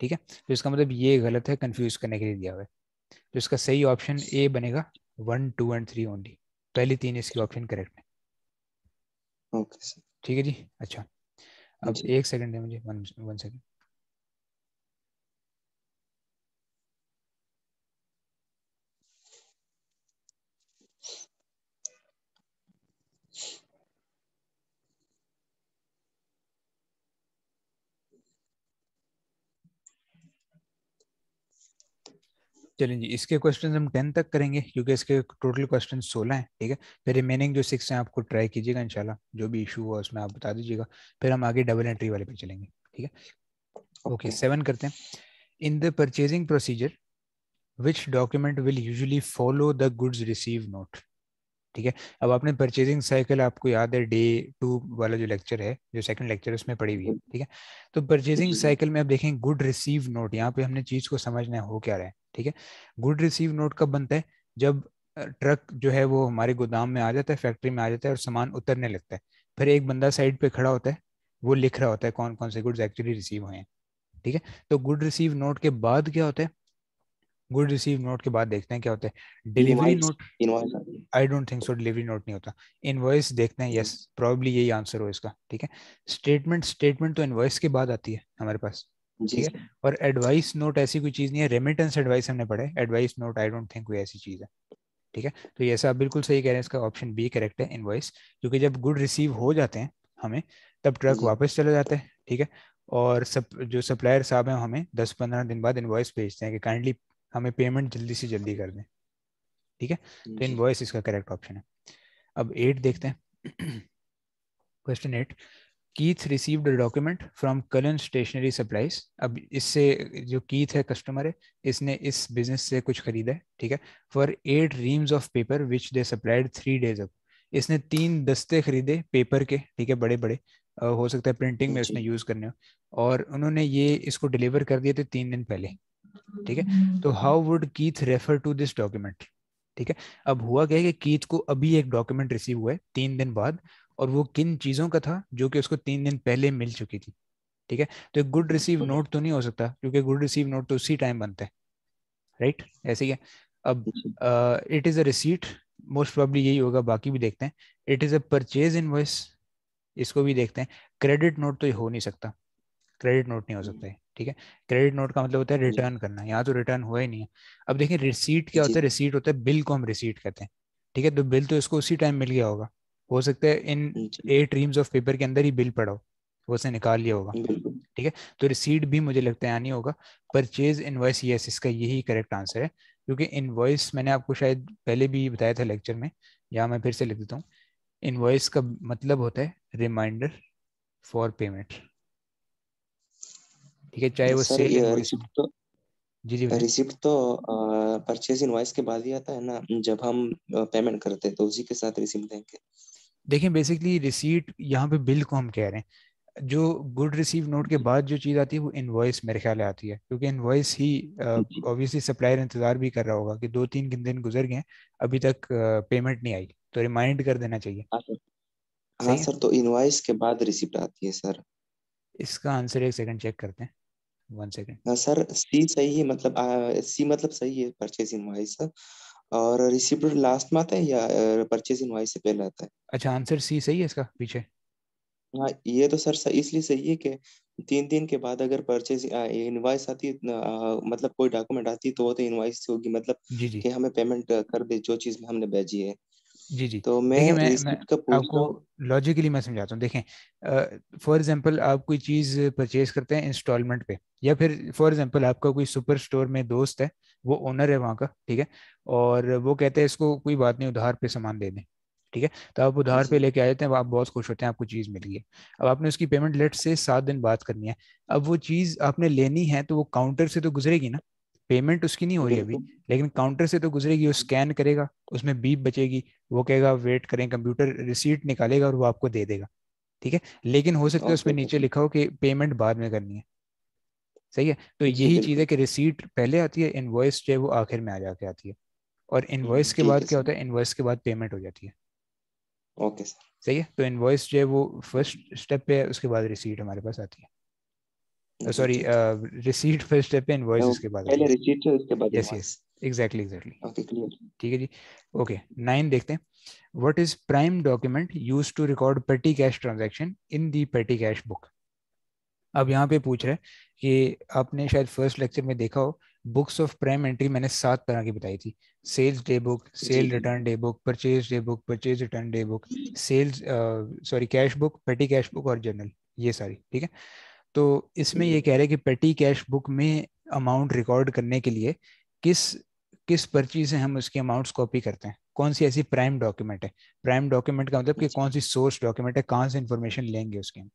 ठीक है तो इसका मतलब ये गलत है कंफ्यूज करने के लिए दिया हुआ है तो इसका सही ऑप्शन ए बनेगा one two and three only पहली तीन इसके ऑप्शन करेक्ट है ठीक है जी अच्छा अब एक सेकंड है मुझे वन वन सेकंड चलिए जी इसके क्वेश्चन हम टेन तक करेंगे क्योंकि इसके टोटल क्वेश्चन सोलह हैं ठीक है फिर रिमेनिंग जो सिक्स हैं आपको ट्राई कीजिएगा इंशाल्लाह जो भी इशू हुआ उसमें आप बता दीजिएगा फिर हम आगे डबल एंट्री वाले पे चलेंगे ठीक है ओके सेवन करते हैं in the purchasing procedure which document will usually follow the goods receive note ठीक है अब आपने परचेजिंग साइकिल आपको याद है डे टू वाला जो लेक्चर है जो सेकंड लेक्चर उसमें पड़ी हुई है ठीक है तो परचेजिंग साइकिल में आप देखें गुड रिसीव नोट यहाँ पे हमने चीज को समझना है हो क्या रहा है ठीक है गुड रिसीव नोट कब बनता है जब ट्रक जो है वो हमारे गोदाम में आ जाता है फैक्ट्री में आ जाता है और सामान उतरने लगता है फिर एक बंदा साइड पे खड़ा होता है वो लिख रहा होता है कौन कौन से गुड्स एक्चुअली रिसीव हुए हैं ठीक है तो गुड रिसीव नोट के बाद क्या होता है गुड रिसीव नोट के बाद देखते हैं क्या होते हैं delivery note I don't think so delivery note नहीं होता इनवॉइस देखते हैं यस प्रॉब्ली यही आंसर हो इसका ठीक है स्टेटमेंट स्टेटमेंट तो इनवॉइस के बाद आती है हमारे पास ठीक है और एडवाइस नोट ऐसी कोई चीज नहीं है रेमिटेंस एडवाइस हमने पढ़े advice note I don't think कोई ऐसी चीज है ठीक है तो ये आप बिल्कुल सही कह रहे हैं इसका ऑप्शन बी करेक्ट है इनवॉइस क्योंकि जब गुड रिसीव हो जाते हैं हमें तब ट्रक वापस चले जाते हैं ठीक है और सब जो सप्लायर साहब हैं हमें दस पंद्रह दिन बाद इनवॉइस भेजते हैं कि काइंडली हमें पेमेंट जल्दी से जल्दी कर दें ठीक है तो वॉयस इसका करेक्ट ऑप्शन है अब एट देखते हैं question eight Keith received document from Cullen stationery supplies अब इससे जो कीथ है कस्टमर है इसने इस बिजनेस से कुछ खरीदा है ठीक है for eight reams of paper which they supplied three days अब इसने तीन दस्ते खरीदे पेपर के ठीक है बड़े बड़े हो सकता है प्रिंटिंग में उसने यूज करने हो और उन्होंने ये इसको डिलीवर कर दिए थे तो तीन दिन पहले ठीक है तो how would Keith refer to this document ठीक है अब हुआ क्या है कि कीथ को अभी एक डॉक्यूमेंट रिसीव हुआ है तीन दिन बाद और वो किन चीज़ों का था जो कि उसको तीन दिन पहले मिल चुकी थी ठीक है तो गुड रिसीव नोट तो नहीं हो सकता क्योंकि गुड रिसीव नोट तो उसी टाइम बनते हैं राइट ऐसे ही अब इट अच्छा। Is a receipt most probably यही होगा बाकी भी देखते हैं it is a purchase in इसको भी देखते हैं क्रेडिट नोट तो हो नहीं सकता क्रेडिट नोट नहीं हो सकता है ठीक है क्रेडिट नोट का मतलब होता है रिटर्न करना यहाँ तो रिटर्न हुआ ही नहीं है अब देखिए रिसीट क्या होता है रिसीट होता है बिल को हम रिसीट कहते हैं ठीक है तो बिल तो इसको उसी टाइम मिल गया होगा हो सकता है इन एट रीम्स ऑफ पेपर के अंदर ही बिल पड़ा हो वो उसने निकाल लिया होगा ठीक है तो रिसीट भी मुझे लगता है नहीं होगा परचेज इनवॉइस यस इसका यही करेक्ट आंसर है क्योंकि इनवॉइस मैंने आपको शायद पहले भी बताया था लेक्चर में या मैं फिर से लिख देता हूँ इनवॉइस का मतलब होता है रिमाइंडर फॉर पेमेंट ठीक है चाहे हाँ वो सेल रिसिप्ट तो जी जी रिसिप्ट तो परचेज इनवॉइस के बाद ही आता है ना जब हम पेमेंट करते हैं तो उसी के साथ रिसिप्ट देंगे देखिए बेसिकली रिसीट यहाँ पे बिल को हम कह रहे हैं जो गुड रिसीव नोट के बाद जो चीज़ आती है वो इनवॉइस मेरे ख्याल में आती है क्योंकि इनवॉइस ही ऑब्वियसली सप्लायर इंतजार भी कर रहा होगा कि दो तीन दिन दिन गुजर गए अभी तक पेमेंट नहीं आई तो रिमाइंड कर देना चाहिए हाँ सर हाँ तो इनवॉइस के बाद रिसीप्ट आती है सर इसका आंसर एक सेकंड चेक करते हैं वन सेकंड हाँ, सर सी सही है मतलब सी मतलब सही है परचेज इनवॉइस और रिसिप्ट लास्ट में आता है या परचेज इनवॉइस से पहले आता है अच्छा आंसर सी सही है इसका पीछे हाँ ये तो सर इसलिए सही है कि तीन दिन के बाद अगर परचेज इनवाइस आती आ, मतलब कोई डॉक्यूमेंट आती तो वो तो इनवाइस होगी मतलब जी जी कि हमें पेमेंट कर दे जो चीज हमने भेजी है जी जी तो मैं, मैं, मैं आपको लॉजिकली मैं समझाता हूँ देखें फॉर एग्जांपल आप कोई चीज परचेज करते हैं इंस्टॉलमेंट पे या फिर फॉर एग्जांपल आपका कोई सुपर स्टोर में दोस्त है वो ओनर है वहाँ का ठीक है और वो कहते हैं इसको कोई बात नहीं उधार पे सामान दे दें ठीक है तो आप उधार पे लेके आ जाते हैं आप बहुत खुश होते हैं आपको चीज़ मिल गई अब आपने उसकी पेमेंट लेट से सात दिन बाद करनी है अब वो चीज़ आपने लेनी है तो वो काउंटर से तो गुजरेगी ना पेमेंट उसकी नहीं हो रही अभी लेकिन काउंटर से तो गुजरेगी वो स्कैन करेगा उसमें बीप बचेगी वो कहेगा वेट करें कंप्यूटर रिसीट निकालेगा और वो आपको दे देगा ठीक है लेकिन हो सकता है उसमें नीचे लिखा हो कि पेमेंट बाद में करनी है सही है तो यही चीज है कि रिसीट पहले आती है इनवॉइस जो है वो आखिर में आ जाके आती है और इनवॉइस हम्म, के बाद क्या होता है इनवॉइस के बाद पेमेंट हो जाती है ओके सर सही है तो इनवॉइस जो है वो फर्स्ट स्टेप पे है उसके बाद रिसीट हमारे पास आती है सॉरी रिसीट फर्स्ट स्टेप है इनवॉइस इसके बाद पहले रिसीट है उसके बाद yes yes exactly exactly okay clear ठीक है जी ओके नाइन देखते हैं what is prime document used to record petty cash transaction in the petty cash book अब यहाँ पे पूछ रहे हैं कि आपने शायद फर्स्ट लेक्चर में देखा हो बुक्स ऑफ प्राइम एंट्री मैंने सात तरह की बताई थी sales day book sale return day book purchase day book purchase return day book sales sorry cash book petty cash book और जनरल ये सारी ठीक है तो इसमें ये हम्म। कह रहे हैं कि पेटी कैश बुक में अमाउंट रिकॉर्ड करने के लिए किस किस पर्ची से हम उसके अमाउंट्स कॉपी करते हैं कौन सी ऐसी प्राइम डॉक्यूमेंट है प्राइम डॉक्यूमेंट का मतलब कि अच्छा। कौन सी सोर्स डॉक्यूमेंट है कहाँ से इन्फॉर्मेशन लेंगे उसके हम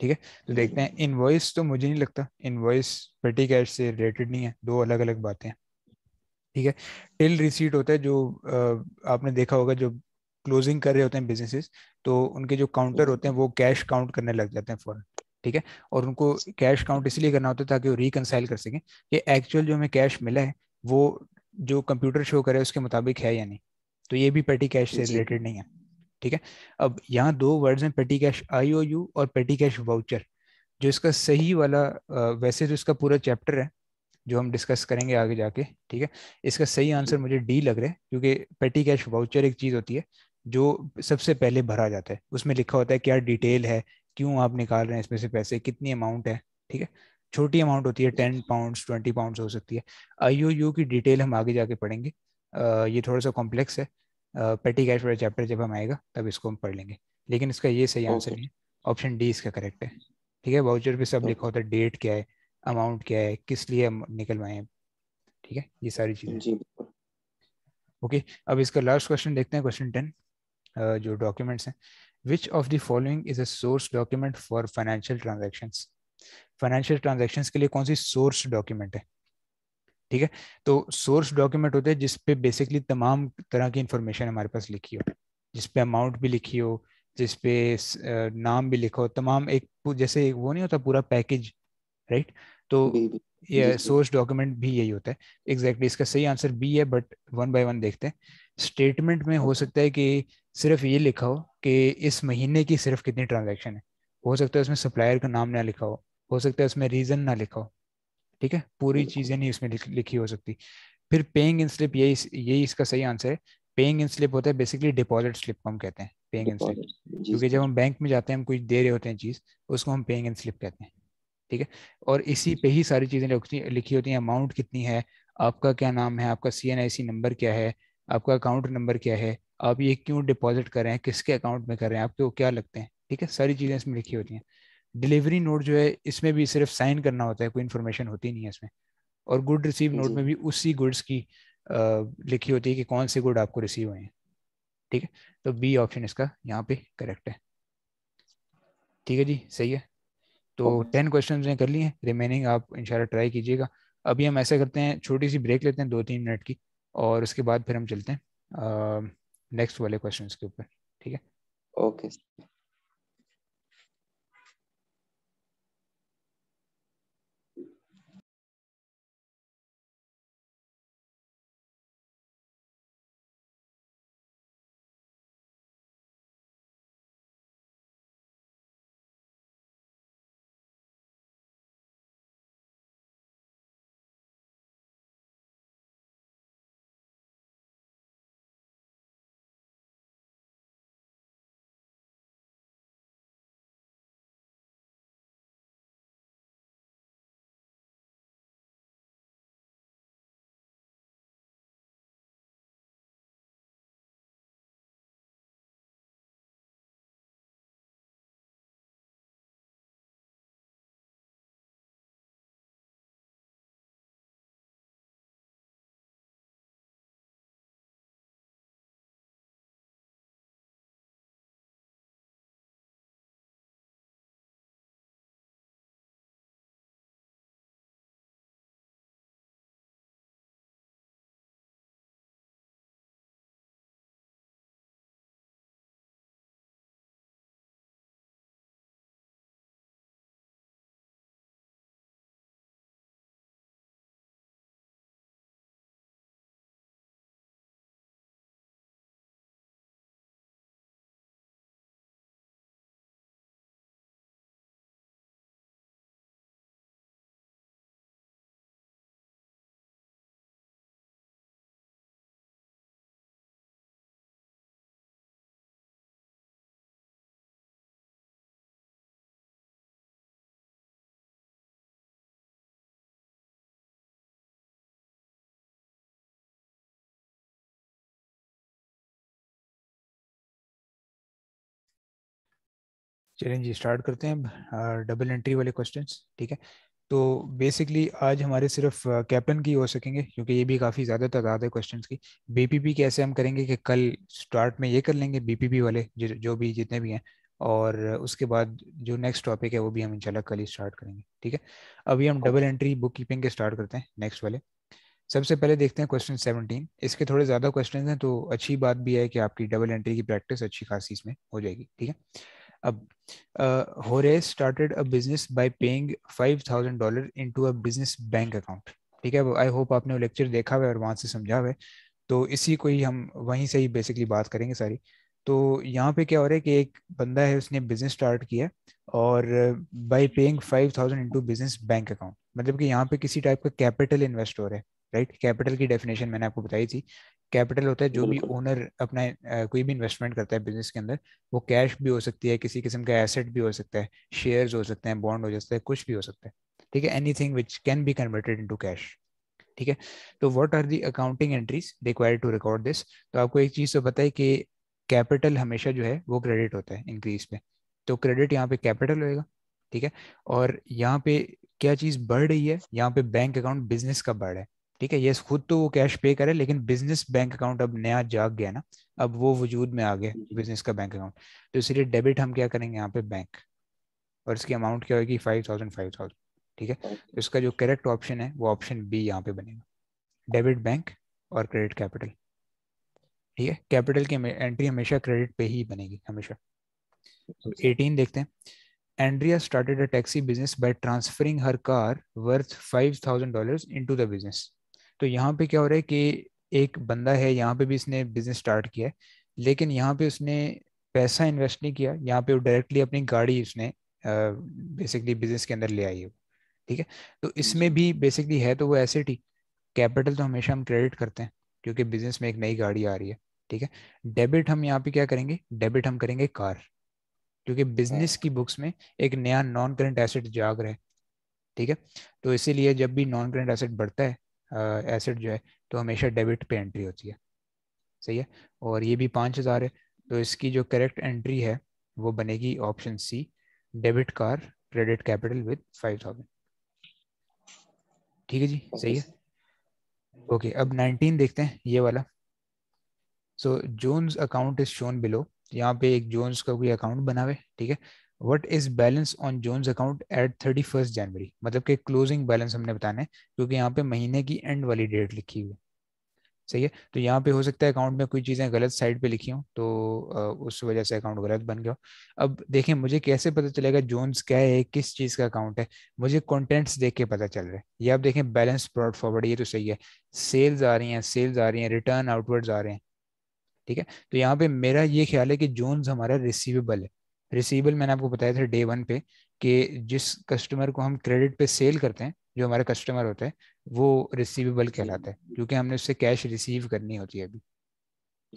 ठीक है तो हम्म। देखते हैं इनवॉइस तो मुझे नहीं लगता इनवॉइस पेटी कैश से रिलेटेड नहीं है दो अलग अलग बातें हैं ठीक है टिल रिसीट होता है जो आपने देखा होगा जो क्लोजिंग कर रहे होते हैं बिजनेसेस तो उनके जो काउंटर हम्म। होते हैं वो कैश काउंट करने लग जाते हैं फॉरन ठीक है और उनको कैश काउंट इसलिए करना होता है ताकि वो रिकनसाइल कर सकें कि एक्चुअल जो हमें कैश मिला है वो जो कंप्यूटर शो करे उसके मुताबिक है या नहीं तो ये भी पेटी कैश से रिलेटेड नहीं है ठीक है अब यहाँ दो वर्ड्स हैं पेटी कैश आई ओ यू और पेटी कैश वाउचर जो इसका सही वाला वैसे जो तो इसका पूरा चैप्टर है जो हम डिस्कस करेंगे आगे जाके ठीक है इसका सही आंसर मुझे डी लग रहा है क्योंकि पेटी कैश वाउचर एक चीज़ होती है जो सबसे पहले भरा जाता है उसमें लिखा होता है क्या डिटेल है क्यों आप निकाल रहे हैं इसमें से पैसे कितनी अमाउंट है ठीक है छोटी अमाउंट होती है टेन पाउंड ट्वेंटी पाउंड हो सकती है यू की डिटेल हम आगे जाके पढ़ेंगे ये थोड़ा सा कॉम्प्लेक्स है पेटी कैश वाला चैप्टर जब हम आएगा तब इसको हम पढ़ लेंगे लेकिन इसका ये सही आंसर नहीं है ऑप्शन डी इसका करेक्ट है ठीक है वाउचर पे सब लिखा होता है डेट क्या है अमाउंट क्या है किस लिए निकलवाए ठीक है ये सारी चीजें ओके अब इसका लास्ट क्वेश्चन देखते हैं क्वेश्चन टेन जो डॉक्यूमेंट्स हैं Which of the following is a source document for financial transactions? Financial transactions के लिए कौन सी सोर्स डॉक्यूमेंट है ठीक है तो सोर्स डॉक्यूमेंट होते हैं जिसपे बेसिकली तमाम तरह की इंफॉर्मेशन हमारे पास लिखी हो जिसपे अमाउंट भी लिखी हो जिसपे नाम भी लिखा हो तमाम एक जैसे एक वो नहीं होता पूरा पैकेज राइट तो ये सोर्स डॉक्यूमेंट भी यही होता है एग्जैक्टली exactly, इसका सही आंसर बी है बट वन बाय वन देखते हैं स्टेटमेंट में हो सकता है कि सिर्फ ये लिखा हो कि इस महीने की सिर्फ कितनी ट्रांजेक्शन है हो सकता है उसमें सप्लायर का नाम ना लिखा हो हो सकता है उसमें रीज़न ना लिखा हो ठीक है पूरी चीज़ें नहीं उसमें लिखी हो सकती फिर पेइंग इन स्लिप यही यही इसका सही आंसर है पेइंग इन स्लिप होता है बेसिकली डिपॉजिट स्लिप को हम कहते हैं पेइंग इन स्लिप क्योंकि जब हम बैंक में जाते हैं हम कुछ दे रहे होते हैं चीज़ उसको हम पेइंग इन स्लिप कहते हैं ठीक है और इसी पे ही सारी चीज़ें लिखी होती हैं अमाउंट कितनी है आपका क्या नाम है आपका सी नंबर क्या है आपका अकाउंट नंबर क्या है आप ये क्यों डिपॉजिट कर रहे हैं किसके अकाउंट में कर रहे हैं आपको क्या लगते हैं ठीक है सारी चीज़ें इसमें लिखी होती हैं डिलीवरी नोट जो है इसमें भी सिर्फ साइन करना होता है कोई इन्फॉर्मेशन होती नहीं है इसमें और गुड रिसीव नोट में भी उसी गुड्स की लिखी होती है कि कौन से गुड आपको रिसीव हुए हैं ठीक है तो बी ऑप्शन इसका यहाँ पे करेक्ट है ठीक है जी सही है तो टेन क्वेश्चन ने कर लिए हैं रिमेनिंग आप इनशाला ट्राई कीजिएगा अभी हम ऐसा करते हैं छोटी सी ब्रेक लेते हैं दो तीन मिनट की और उसके बाद फिर हम चलते हैं नेक्स्ट वाले क्वेश्चन के ऊपर ठीक है ओके okay. चलें जी स्टार्ट करते हैं डबल एंट्री वाले क्वेश्चंस ठीक है तो बेसिकली आज हमारे सिर्फ कैप्टन की हो सकेंगे क्योंकि ये भी काफ़ी ज़्यादा तादाद है क्वेश्चन की बीपीपी कैसे हम करेंगे कि कल स्टार्ट में ये कर लेंगे बीपीपी वाले जो, जो भी जितने भी हैं और उसके बाद जो नेक्स्ट टॉपिक है वो भी हम इंशाल्लाह कल ही स्टार्ट करेंगे ठीक है अभी हम डबल एंट्री बुक कीपिंग के स्टार्ट करते हैं नेक्स्ट वाले सबसे पहले देखते हैं क्वेश्चन सेवनटीन इसके थोड़े ज़्यादा क्वेश्चन हैं तो अच्छी बात भी है कि आपकी डबल एंट्री की प्रैक्टिस अच्छी खासी इसमें हो जाएगी ठीक है हो Horace started a business by paying five thousand dollar to a business bank account ठीक है आई होप आपने वो लेक्चर देखा हुआ है और वहाँ से समझा हुआ है तो इसी को ही हम वहीं से ही बेसिकली बात करेंगे सारी तो यहाँ पे क्या हो रहा है कि एक बंदा है उसने बिजनेस स्टार्ट किया और by paying five thousand into business bank account मतलब कि यहाँ पे किसी टाइप का कैपिटल इन्वेस्ट हो रहा है राइट right? कैपिटल की डेफिनेशन मैंने आपको बताई थी कैपिटल होता है जो भी ओनर अपना कोई भी इन्वेस्टमेंट करता है बिजनेस के अंदर वो कैश भी हो सकती है किसी किस्म का एसेट भी हो सकता है शेयर्स हो सकते हैं बॉन्ड हो सकता है कुछ भी हो सकता है ठीक है anything which can be converted into cash ठीक है तो what are the accounting entries required to record this तो आपको एक चीज तो पता है कि कैपिटल हमेशा जो है वो क्रेडिट होता है इंक्रीज पे तो क्रेडिट यहाँ पे कैपिटल होएगा ठीक है और यहाँ पे क्या चीज बढ़ रही है यहाँ पे बैंक अकाउंट बिजनेस का बढ़ है ठीक है यस खुद तो वो कैश पे करे लेकिन बिजनेस बैंक अकाउंट अब नया जाग गया ना अब वो वजूद में आ गया बिजनेस का बैंक अकाउंट तो इसलिए डेबिट हम क्या करेंगे यहाँ पे बैंक और इसकी अमाउंट क्या होगी फाइव थाउजेंड फाइव थाउजेंड ठीक है तो इसका जो करेक्ट ऑप्शन है वो ऑप्शन बी यहाँ पे बनेगा डेबिट बैंक और क्रेडिट कैपिटल ठीक है कैपिटल की एंट्री हमेशा क्रेडिट पे ही बनेगी हमेशा एटीन तो अच्छा। देखते हैं started a taxi business by transferring her car worth five thousand dollar into the business तो यहाँ पे क्या हो रहा है कि एक बंदा है यहाँ पे भी इसने बिजनेस स्टार्ट किया है लेकिन यहाँ पे उसने पैसा इन्वेस्ट नहीं किया यहाँ पे डायरेक्टली अपनी गाड़ी उसने बेसिकली बिजनेस के अंदर ले आई है ठीक है तो इसमें भी बेसिकली है तो वो एसेट ही कैपिटल तो हमेशा हम क्रेडिट करते हैं क्योंकि बिजनेस में एक नई गाड़ी आ रही है ठीक है डेबिट हम यहाँ पे क्या करेंगे डेबिट हम करेंगे कार क्योंकि बिजनेस हाँ। की बुक्स में एक नया नॉन करेंट एसेट जाग रहा है ठीक है तो इसीलिए जब भी नॉन करेंट एसेट बढ़ता है एसेट जो है तो हमेशा डेबिट पे एंट्री होती है सही है और ये भी पाँच हज़ार है तो इसकी जो करेक्ट एंट्री है वो बनेगी option C debit car credit capital with five thousand ठीक है जी सही है ओके अब नाइनटीन देखते हैं ये वाला so Jones account is shown below यहाँ पे एक जोन्स का कोई अकाउंट बनावे ठीक है what is balance on Jones account at thirty first January मतलब कि क्लोजिंग बैलेंस हमने बताना है क्योंकि यहाँ पे महीने की एंड वाली डेट लिखी हुई है सही है तो यहाँ पे हो सकता है अकाउंट में कोई चीज़ें गलत साइड पे लिखी हों तो उस वजह से अकाउंट गलत बन गया अब देखें मुझे कैसे पता चलेगा जोन्स क्या है किस चीज़ का अकाउंट है मुझे कंटेंट्स देख के पता चल रहा है ये आप देखें बैलेंस ब्रॉड फॉरवर्ड ये तो सही है सेल्स आ रही हैं सेल्स आ रही हैं रिटर्न आउटवर्ड्स आ रहे हैं ठीक है तो यहाँ पे मेरा ये ख्याल है कि जोन्स हमारा रिसीवेबल है रिसीवेबल मैंने आपको बताया था डे वन पे कि जिस कस्टमर को हम क्रेडिट पे सेल करते हैं जो हमारे कस्टमर होता है वो रिसीवेबल कहलाता है क्योंकि हमने उससे कैश रिसीव करनी होती है अभी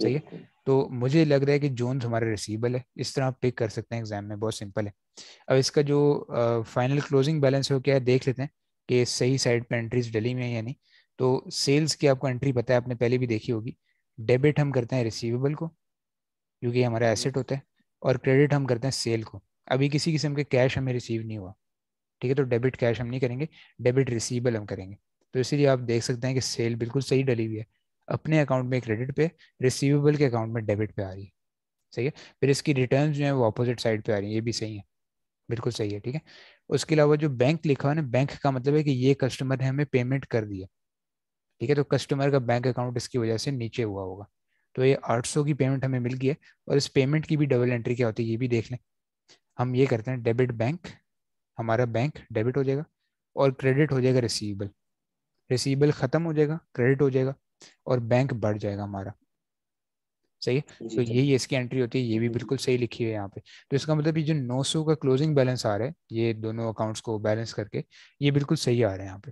सही है तो मुझे लग रहा है कि जोन हमारा रिसीवेबल है इस तरह आप पिक कर सकते हैं एग्जाम में बहुत सिंपल है अब इसका जो फाइनल क्लोजिंग बैलेंस वो क्या है देख लेते हैं कि सही साइड पर एंट्रीज डली में है या नहीं तो सेल्स की आपको एंट्री पता है आपने पहले भी देखी होगी डेबिट हम करते हैं रिसीवेबल को क्योंकि हमारा एसेट होता है और क्रेडिट हम करते हैं सेल को अभी किसी किस्म के कैश हमें रिसीव नहीं हुआ ठीक है तो डेबिट कैश हम नहीं करेंगे डेबिट रिसीवेबल हम करेंगे तो इसीलिए आप देख सकते हैं कि सेल बिल्कुल सही डली हुई है अपने अकाउंट में क्रेडिट पे रिसीवेबल के अकाउंट में डेबिट पे आ रही है सही है फिर इसकी रिटर्न जो है वो अपोजिट साइड पे आ रही है ये भी सही है बिल्कुल सही है ठीक है उसके अलावा जो बैंक लिखा हुआ है ना बैंक का मतलब है कि ये कस्टमर ने हमें पेमेंट कर दिया ठीक है तो कस्टमर का बैंक अकाउंट इसकी वजह से नीचे हुआ होगा तो ये 800 की पेमेंट हमें मिल गई है और इस पेमेंट की भी डबल एंट्री क्या होती है ये भी देख लें हम ये करते हैं डेबिट बैंक हमारा बैंक डेबिट हो जाएगा और क्रेडिट हो जाएगा रिसीवेबल रिसीवेबल ख़त्म हो जाएगा क्रेडिट हो जाएगा और बैंक बढ़ जाएगा हमारा सही है तो यही इसकी एंट्री होती है ये भी बिल्कुल सही लिखी है यहाँ पे तो इसका मतलब ये जो 900 का क्लोजिंग बैलेंस आ रहा है ये दोनों अकाउंट्स को बैलेंस करके ये बिल्कुल सही आ रहा है यहाँ पे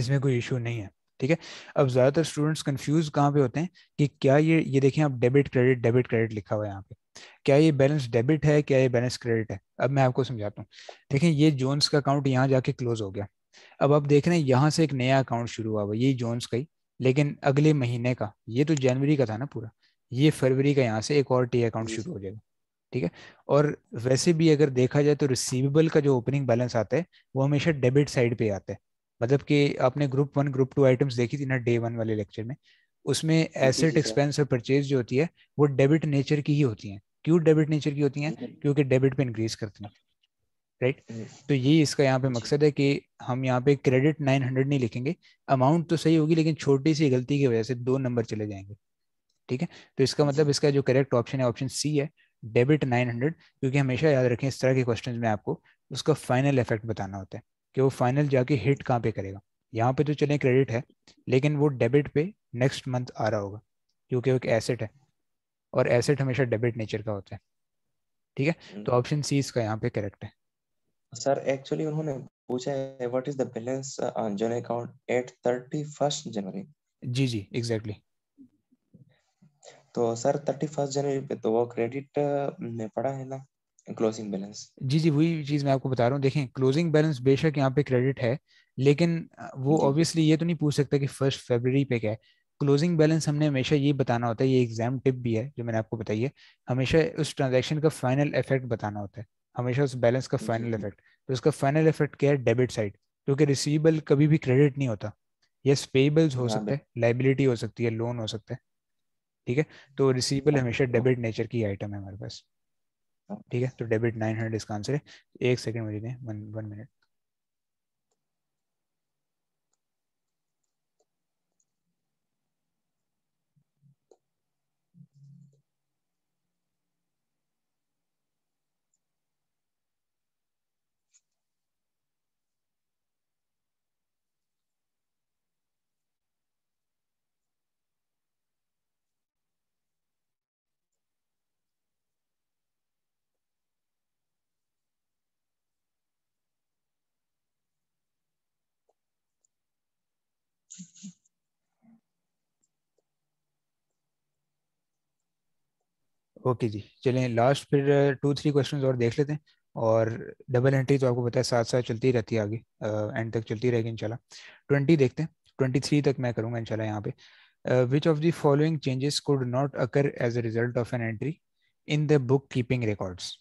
इसमें कोई इशू नहीं है ठीक है अब ज़्यादातर स्टूडेंट्स कंफ्यूज कहाँ पे होते हैं कि क्या ये ये देखें आप डेबिट क्रेडिट डेबिट क्रेडिट लिखा हुआ है यहाँ पे क्या ये बैलेंस डेबिट है क्या ये बैलेंस क्रेडिट है अब मैं आपको समझाता हूँ देखें ये जोन्स का अकाउंट यहाँ जाके क्लोज हो गया अब आप देख रहे हैं यहाँ से एक नया अकाउंट शुरू हुआ हुआ ये जोन्स का ही लेकिन अगले महीने का ये तो जनवरी का था ना पूरा ये फरवरी का यहाँ से एक और टी अकाउंट शुरू हो जाएगा ठीक है और वैसे भी अगर देखा जाए तो रिसीवेबल का जो ओपनिंग बैलेंस आता है वो हमेशा डेबिट साइड पे आता है मतलब कि आपने group one group two items देखी थी ना डे वन वाले लेक्चर में उसमें एसेट एक्सपेंस और परचेज जो होती है वो डेबिट नेचर की ही होती है क्यों डेबिट नेचर की होती है क्योंकि डेबिट पे इंक्रीज करती हैं राइट right? तो यही इसका यहाँ पे मकसद है कि हम यहाँ पे क्रेडिट 900 नहीं लिखेंगे अमाउंट तो सही होगी लेकिन छोटी सी गलती की वजह से दो नंबर चले जाएंगे ठीक है तो इसका मतलब इसका जो करेक्ट ऑप्शन है ऑप्शन सी है डेबिट 900 क्योंकि हमेशा याद रखें इस तरह के क्वेश्चन में आपको उसका फाइनल इफेक्ट बताना होता है कि वो फाइनल जाके हिट कहाँ पे करेगा यहाँ पे तो चले क्रेडिट है लेकिन वो डेबिट पे नेक्स्ट मंथ आ रहा होगा क्योंकि वो एक एसेट है और एसेट हमेशा डेबिट नेचर का होता है ठीक है हम्म। तो ऑप्शन सी इसका यहाँ पे करेक्ट है सर एक्चुअली उन्होंने पूछा है what is the balance on Jones account at thirty first January जी जी एग्जैक्टली exactly. तो सर थर्टी फर्स्ट जनवरी पे तो वो क्रेडिट में पड़ा है ना क्लोजिंग बैलेंस जी जी वही चीज मैं आपको बता रहा हूँ देखें क्लोजिंग बैलेंस बेशक यहाँ पे क्रेडिट है लेकिन वो ऑब्वियसली ये तो नहीं पूछ सकता कि फर्स्ट फेबररी पे क्या है क्लोजिंग बैलेंस हमने हमेशा ये बताना होता है ये एग्जाम टिप भी है जो मैंने आपको बताई है हमेशा उस ट्रांजेक्शन का फाइनल इफेक्ट बताना होता है हमेशा उस बैलेंस का फाइनल इफेक्ट तो उसका फाइनल इफेक्ट क्या है डेबिट साइड क्योंकि रिसीवेबल कभी भी क्रेडिट नहीं होता यस पेबल्स हो सकते हैं लाइबिलिटी हो सकती है लोन हो सकता है ठीक है तो रिसीवेबल हाँ। हमेशा डेबिट नेचर की आइटम है हमारे पास ठीक है तो डेबिट नाइन हंड्रेड इसका आंसर है एक सेकंड मुझे दें वन वन मिनट ओके जी चलें लास्ट फिर टू थ्री क्वेश्चंस और देख लेते हैं और डबल एंट्री तो आपको पता है साथ साथ चलती रहती है आगे एंड uh, तक चलती रहेगी इंशाल्लाह ट्वेंटी देखते हैं ट्वेंटी थ्री तक मैं करूंगा इंशाल्लाह यहाँ पे which of the following changes could not occur as a result of an entry in the book keeping records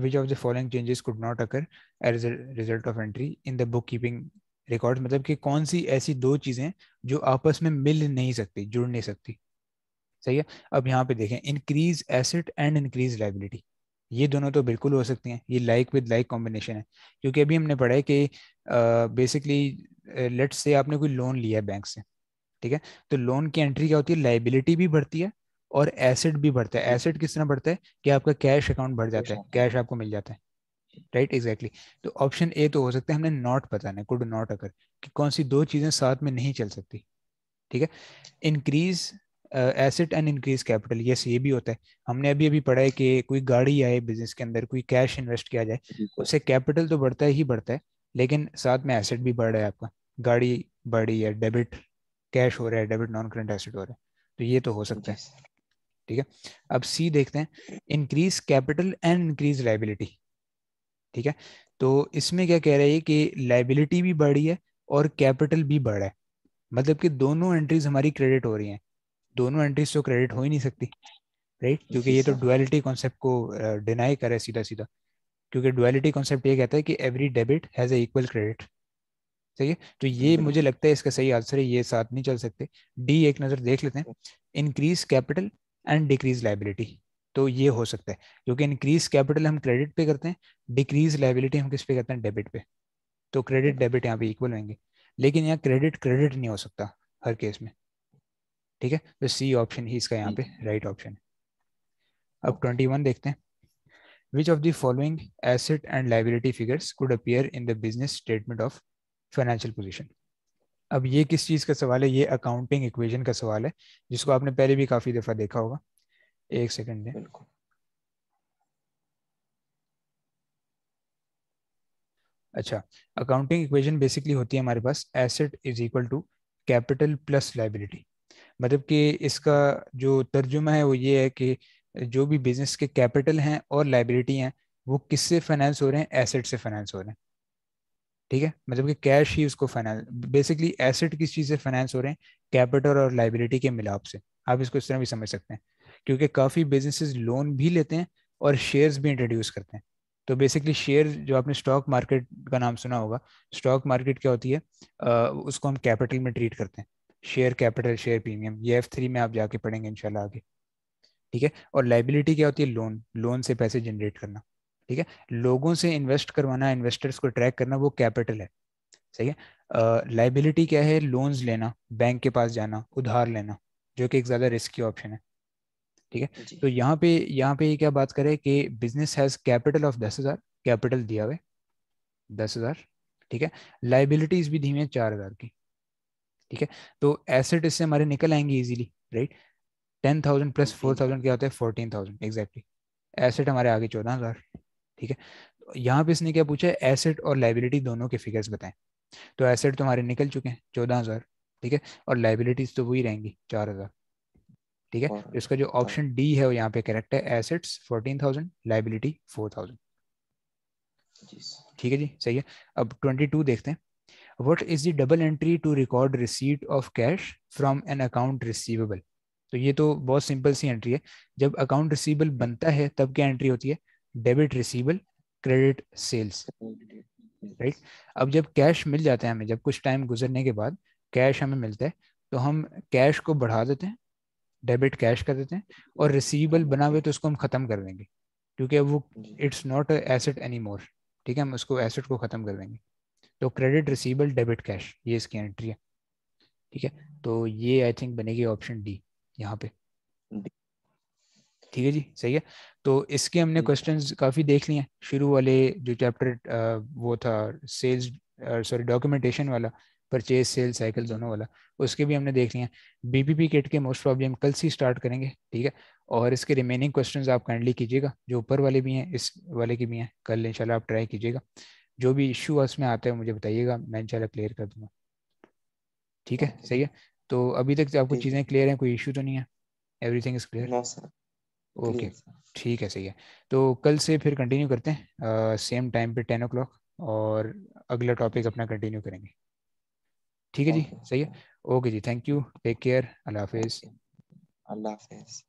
which of the following changes could not occur as a result of entry in the book keeping record मतलब कि कौन सी ऐसी दो चीज़ें जो आपस में मिल नहीं सकती जुड़ नहीं सकती सही है अब यहाँ पे देखें increase asset and increase liability ये दोनों तो बिल्कुल हो सकती हैं ये लाइक विद लाइक कॉम्बिनेशन है क्योंकि अभी हमने पढ़ा है कि बेसिकली लेट्स से आपने कोई लोन लिया है बैंक से ठीक है तो लोन की एंट्री क्या होती है लाइबिलिटी भी बढ़ती है और एसेट भी बढ़ता है एसेट किस तरह बढ़ता है कि आपका कैश अकाउंट बढ़ जाता है कैश आपको मिल जाता है राइट एग्जैक्टली तो ऑप्शन ए तो हो सकता है हमने नॉट नहीं कुड नॉट अगर कि कौन सी दो चीज़ें साथ में नहीं चल सकती ठीक है increase asset and increase capital yes ये भी होता है हमने अभी अभी पढ़ा है कि कोई गाड़ी आए बिजनेस के अंदर कोई कैश इन्वेस्ट किया जाए उससे कैपिटल तो बढ़ता ही बढ़ता है लेकिन साथ में एसेट भी बढ़ रहा है आपका गाड़ी बढ़ी है डेबिट कैश हो रहा है डेबिट नॉन करंट एसेट हो रहा है तो ये तो हो सकता है ठीक है अब सी देखते हैं increase capital and increase liability ठीक है तो इसमें क्या कह रहा है कि लाइबिलिटी भी बढ़ी है और कैपिटल भी बढ़ा है मतलब कि दोनों एंट्रीज हमारी क्रेडिट हो रही हैं दोनों एंट्रीज तो क्रेडिट हो ही नहीं सकती राइट क्योंकि ये तो डुअलिटी कॉन्सेप्ट को डिनाई uh, करे सीधा सीधा क्योंकि डुअलिटी कॉन्सेप्ट ये कहता है कि every debit has equal credit ठीक है तो ये मुझे लगता है इसका सही आंसर है ये साथ नहीं चल सकते डी एक नज़र देख लेते हैं increase capital and decrease liability तो ये हो सकता है क्योंकि इंक्रीज कैपिटल हम क्रेडिट पे करते हैं डिक्रीज लाइबिलिटी हम किस पे करते हैं डेबिट पे तो क्रेडिट डेबिट यहाँ पे इक्वल होंगे लेकिन यहाँ क्रेडिट क्रेडिट नहीं हो सकता हर केस में ठीक है तो सी ऑप्शन ही इसका यहाँ पे राइट ऑप्शन है अब ट्वेंटी वन देखते हैं which of the following asset and liability figures could appear in the business statement of financial position अब ये किस चीज़ का सवाल है ये अकाउंटिंग इक्वेशन का सवाल है जिसको आपने पहले भी काफ़ी दफ़ा देखा होगा एक सेकेंड में अच्छा अकाउंटिंग इक्वेशन बेसिकली होती है हमारे पास asset is equal to capital plus liability मतलब कि इसका जो तर्जुमा है वो ये है कि जो भी बिजनेस के कैपिटल हैं और लाइबिलिटी हैं वो किससे फाइनेंस हो रहे हैं एसेट से फाइनेंस हो रहे हैं ठीक है मतलब कि कैश ही उसको फाइनेंस बेसिकली एसेट किस चीज़ से फाइनेंस हो रहे हैं कैपिटल और लाइबिलिटी के मिलाप से आप इसको इस तरह भी समझ सकते हैं क्योंकि काफ़ी बिजनेसेस लोन भी लेते हैं और शेयर्स भी इंट्रोड्यूस करते हैं तो बेसिकली शेयर जो आपने स्टॉक मार्केट का नाम सुना होगा स्टॉक मार्केट क्या होती है आ, उसको हम कैपिटल में ट्रीट करते हैं शेयर कैपिटल शेयर प्रीमियम ये एफ थ्री में आप जाके पढ़ेंगे इनशाला आगे ठीक है और लाइबिलिटी क्या होती है लोन लोन से पैसे जनरेट करना ठीक है लोगों से इन्वेस्ट करवाना इन्वेस्टर्स को ट्रैक करना वो कैपिटल है सही है लाइबिलिटी uh, क्या है लोन्स लेना बैंक के पास जाना उधार लेना जो कि एक ज़्यादा रिस्की ऑप्शन है ठीक है तो यहाँ पे यहाँ पे क्या बात करें कि बिजनेस हैज़ कैपिटल ऑफ दस हज़ार कैपिटल दिया हुआ दस हज़ार ठीक है लाइबिलिटीज़ भी दी हुई है चार हज़ार की ठीक है तो एसेट इससे हमारे निकल आएंगे easily right ten thousand plus four thousand क्या होता है फोर्टीन थाउजेंड एग्जैक्टली एसेट हमारे आगे चौदह हज़ार ठीक है तो यहाँ पे इसने क्या पूछा है एसेट और लाइबिलिटी दोनों के फिगर्स बताएं तो एसेट तो हमारे निकल चुके हैं चौदह हज़ार ठीक है और लाइबिलिटीज तो वही रहेंगी चार हज़ार ठीक है इसका जो ऑप्शन हाँ। डी है वो यहाँ पे करेक्ट है assets fourteen thousand liability four thousand ठीक है जी सही है अब ट्वेंटी टू देखते हैं what is the double entry to record receipt of cash from an account receivable तो ये तो बहुत सिंपल सी एंट्री है जब अकाउंट रिसीवेबल बनता है तब क्या एंट्री होती है debit receivable credit sales right अब जब कैश मिल जाता है हमें जब कुछ टाइम गुजरने के बाद कैश हमें मिलता है तो हम कैश को बढ़ा देते हैं डेबिट कैश कर देते हैं और रिसीवेबल बना हुए तो उसको हम ख़त्म कर देंगे क्योंकि अब वो it's not asset any more ठीक है हम उसको एसेट को ख़त्म कर देंगे तो क्रेडिट रिसीबल डेबिट कैश ये इसकी एंट्री है ठीक है तो ये आई थिंक बनेगी ऑप्शन डी यहाँ पे ठीक है जी सही है तो इसके हमने क्वेश्चंस काफ़ी देख लिए हैं शुरू वाले जो चैप्टर वो था सेल्स सॉरी डॉक्यूमेंटेशन वाला परचेज सेल साइकिल दोनों वाला उसके भी हमने देख लिए हैं बीपीपी किट के मोस्ट प्रॉब्लम हम कल से स्टार्ट करेंगे ठीक है और इसके रिमेनिंग क्वेश्चंस आप काइंडली कीजिएगा जो ऊपर वाले भी हैं इस वाले के भी हैं कल इंशाल्लाह आप ट्राई कीजिएगा जो भी इशू उसमें आते हैं मुझे बताइएगा मैं इंशाल्लाह क्लियर कर दूंगा ठीक है सही है तो अभी तक आपको चीज़ें क्लियर हैं कोई इशू तो नहीं है एवरीथिंग इज क्लियर ओके ठीक है सही है तो कल से फिर कंटिन्यू करते हैं सेम टाइम पे टेन ओ और अगला टॉपिक अपना कंटिन्यू करेंगे ठीक है जी सही है ओके जी थैंक यू टेक केयर अल्लाह हाफिज़ अल्लाह हाफिज़